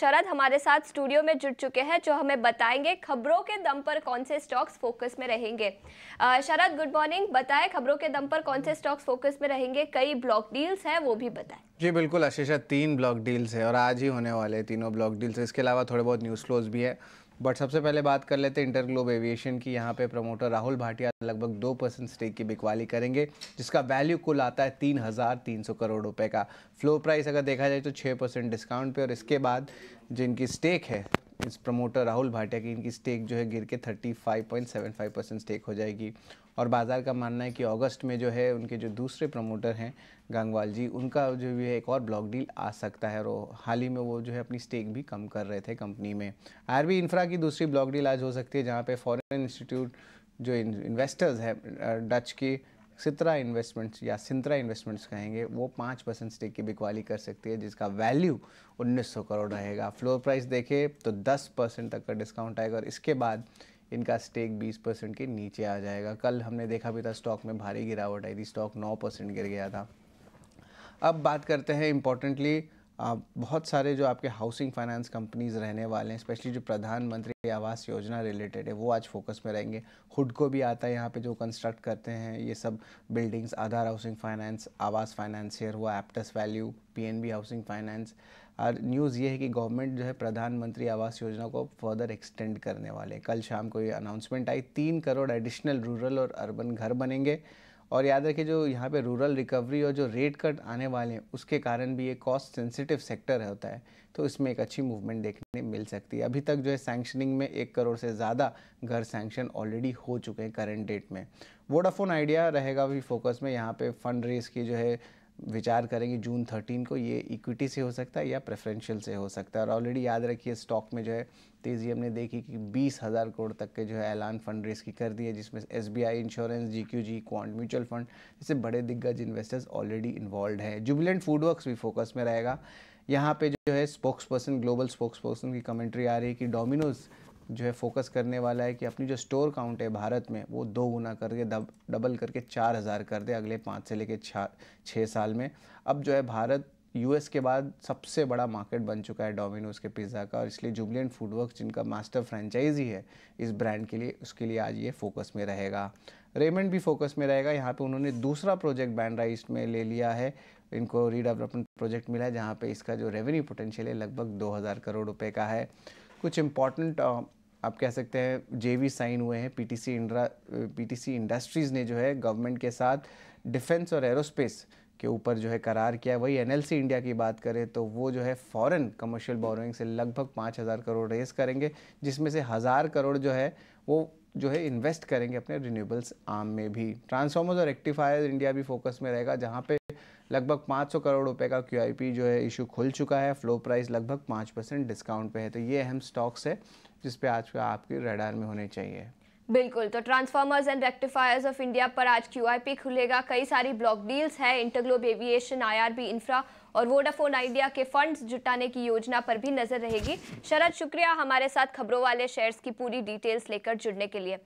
शरद हमारे साथ स्टूडियो में जुड़ चुके हैं जो हमें बताएंगे खबरों के दम पर कौन से स्टॉक्स फोकस में रहेंगे शरद गुड मॉर्निंग बताएं खबरों के दम पर कौन से स्टॉक्स फोकस में रहेंगे कई ब्लॉक डील्स हैं वो भी बताएं जी बिल्कुल आशीषा तीन ब्लॉक डील्स है और आज ही होने वाले तीनों ब्लॉक डील्स इसके अलावा थोड़े बहुत न्यूज़ क्लोज भी है बट सबसे पहले बात कर लेते हैं इंटर ग्लोब एविएशन की यहाँ पे प्रमोटर राहुल भाटिया लगभग दो परसेंट स्टेक की बिकवाली करेंगे जिसका वैल्यू कुल आता है तीन हज़ार तीन सौ करोड़ रुपए का फ्लो प्राइस अगर देखा जाए तो छः परसेंट डिस्काउंट पे और इसके बाद जिनकी स्टेक है इस प्रमोटर राहुल भाटिया की इनकी स्टेक जो है गिर के 35.75 परसेंट स्टेक हो जाएगी और बाज़ार का मानना है कि अगस्त में जो है उनके जो दूसरे प्रमोटर हैं गंगवाल जी उनका जो भी है एक और ब्लॉक डील आ सकता है और हाल ही में वो जो है अपनी स्टेक भी कम कर रहे थे कंपनी में आर इंफ्रा की दूसरी ब्लॉक डील आज हो सकती है जहाँ पर फॉरन इंस्टीट्यूट जो इन्वेस्टर्स हैं डच की सित्रा इन्वेस्टमेंट्स या सिंतरा इन्वेस्टमेंट्स कहेंगे वो पाँच परसेंट स्टेक की बिकवाली कर सकती है जिसका वैल्यू उन्नीस सौ करोड़ रहेगा फ्लोर प्राइस देखें तो दस परसेंट तक का डिस्काउंट आएगा और इसके बाद इनका स्टेक बीस परसेंट के नीचे आ जाएगा कल हमने देखा भी था स्टॉक में भारी गिरावट आई थी स्टॉक नौ परसेंट गिर गया था अब बात करते हैं इंपॉर्टेंटली बहुत सारे जो आपके हाउसिंग फाइनेंस कंपनीज रहने वाले हैं स्पेशली जो प्रधानमंत्री आवास योजना रिलेटेड है वो आज फोकस में रहेंगे हुड को भी आता है यहाँ पे जो कंस्ट्रक्ट करते हैं ये सब buildings Aadhar housing finance Aavas financier हुआ Aptus value PNB housing finance और न्यूज़ ये है कि गवर्नमेंट जो है प्रधानमंत्री आवास योजना को फर्दर एक्सटेंड करने वाले कल शाम को ये अनाउंसमेंट आई तीन करोड़ एडिशनल रूरल और अर्बन घर बनेंगे और याद रखिए जो यहाँ पे रूरल रिकवरी और जो रेट कट आने वाले हैं उसके कारण भी ये कॉस्ट सेंसिटिव सेक्टर होता है तो इसमें एक अच्छी मूवमेंट देखने मिल सकती है अभी तक जो है सैंक्शनिंग में एक करोड़ से ज़्यादा घर सैंक्शन ऑलरेडी हो चुके हैं करेंट डेट में वोडाफोन आइडिया रहेगा भी फोकस में यहाँ पे फंड रेज की जो है विचार करेंगे जून थर्टीन को ये इक्विटी से हो सकता है या प्रेफरेंशियल से हो सकता है और ऑलरेडी याद रखिए स्टॉक में जो है तेज़ी हमने देखी कि बीस हज़ार करोड़ तक के जो है ऐलान फंड रेस की कर दिए जिसमें S B I insurance G Q G quant mutual fund जैसे बड़े दिग्गज इन्वेस्टर्स ऑलरेडी इन्वॉल्व हैं जुबिलेंट फूड वर्क्स भी फोकस में रहेगा यहाँ पे जो है spokesperson global spokesperson की कमेंट्री आ रही है कि डोमिनोज जो है फोकस करने वाला है कि अपनी जो स्टोर काउंट है भारत में वो दो गुना करके दब, डबल करके चार हज़ार कर दे अगले पाँच से लेके छः साल में अब जो है भारत यूएस के बाद सबसे बड़ा मार्केट बन चुका है डोमिनोज़ के पिज़्ज़ा का और इसलिए जुबलियन फूडवर्क जिनका मास्टर फ्रेंचाइजी है इस ब्रांड के लिए उसके लिए आज ये फोकस में रहेगा रेमंड भी फोकस में रहेगा यहाँ पे उन्होंने दूसरा प्रोजेक्ट बैंड राइस में ले लिया है इनको रीडेवलपमेंट प्रोजेक्ट मिला है जहाँ पर इसका जो रेवेन्यू पोटेंशियल है लगभग दो करोड़ रुपये का है कुछ इम्पॉर्टेंट आप कह सकते हैं जेवी साइन हुए हैं पीटीसी टी पीटीसी इंडस्ट्रीज़ ने जो है गवर्नमेंट के साथ डिफेंस और एरोस्पेस के ऊपर जो है करार किया वही एनएलसी इंडिया की बात करें तो वो जो है फॉरेन कमर्शियल बोरोइंग से लगभग पाँच हज़ार करोड़ रेस करेंगे जिसमें से हज़ार करोड़ जो है वो जो है इन्वेस्ट करेंगे अपने रिन्यूएबल्स आम में भी ट्रांसफॉर्मर्स और एक्टिफायर इंडिया भी फोकस में रहेगा जहाँ पे लगभग 500 करोड़ रुपए का क्यू जो है इशू खुल चुका है फ्लो प्राइस लगभग 5 परसेंट डिस्काउंट पे है तो ये अहम स्टॉक्स है जिसपे आज का आपके रेडार में होने चाहिए बिल्कुल तो transformers and rectifiers of India पर आज क्यू खुलेगा कई सारी ब्लॉक डील्स है इंटरग्लोब एविएशन आई इंफ्रा और वोडाफोन आइडिया के फंड्स जुटाने की योजना पर भी नजर रहेगी शरद शुक्रिया हमारे साथ खबरों वाले शेयर्स की पूरी डिटेल्स लेकर जुड़ने के लिए